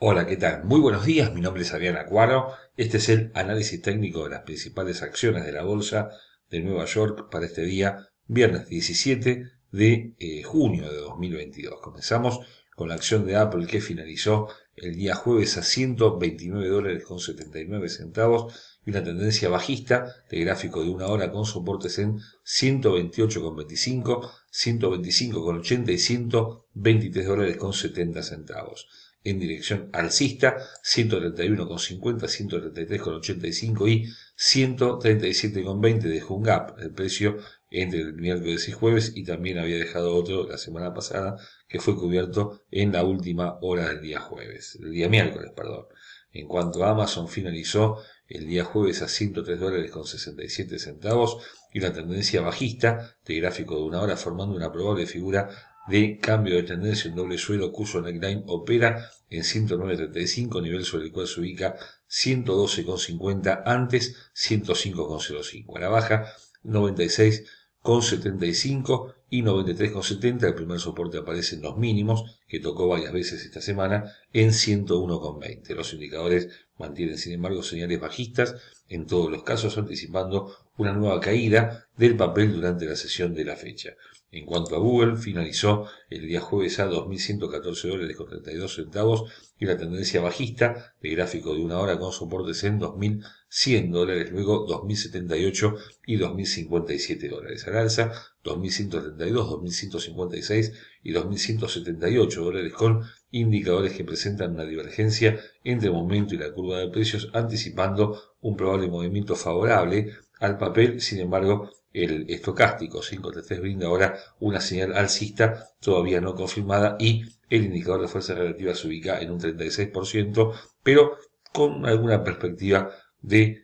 Hola, ¿qué tal? Muy buenos días, mi nombre es Adrián Acuaro. Este es el análisis técnico de las principales acciones de la Bolsa de Nueva York para este día, viernes 17 de eh, junio de 2022. Comenzamos con la acción de Apple que finalizó el día jueves a 129 dólares con 79 centavos y una tendencia bajista de gráfico de una hora con soportes en 128,25, 125,80 y 123 dólares con 70 centavos en dirección alcista, 131,50, 133,85 y 137,20 dejó un gap el precio entre el miércoles y jueves y también había dejado otro la semana pasada que fue cubierto en la última hora del día jueves, el día miércoles, perdón. En cuanto a Amazon finalizó el día jueves a 103 dólares con 67 centavos y una tendencia bajista de gráfico de una hora formando una probable figura de cambio de tendencia en doble suelo cuyo neckline opera en 109.35, nivel sobre el cual se ubica 112.50, antes 105.05. A la baja 96.75 y 93,70. El primer soporte aparece en los mínimos, que tocó varias veces esta semana, en 101,20. Los indicadores mantienen, sin embargo, señales bajistas, en todos los casos anticipando una nueva caída del papel durante la sesión de la fecha. En cuanto a Google, finalizó el día jueves a 2.114 dólares con 32 centavos y la tendencia bajista de gráfico de una hora con soportes en 2.100 dólares, luego 2.078 y 2.057 dólares. Al alza 2.132, 2.156 y 2.178 dólares con indicadores que presentan una divergencia entre momento y la curva de precios anticipando un probable movimiento favorable al papel. Sin embargo, el estocástico 533 brinda ahora una señal alcista todavía no confirmada y el indicador de fuerza relativa se ubica en un 36%, pero con alguna perspectiva de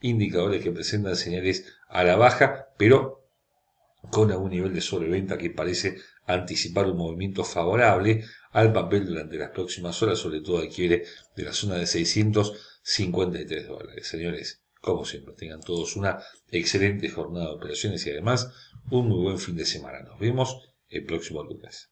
indicadores que presentan señales a la baja, pero con algún nivel de sobreventa que parece anticipar un movimiento favorable al papel durante las próximas horas, sobre todo adquiere de la zona de 653 dólares. Señores, como siempre, tengan todos una excelente jornada de operaciones y además un muy buen fin de semana. Nos vemos el próximo lunes.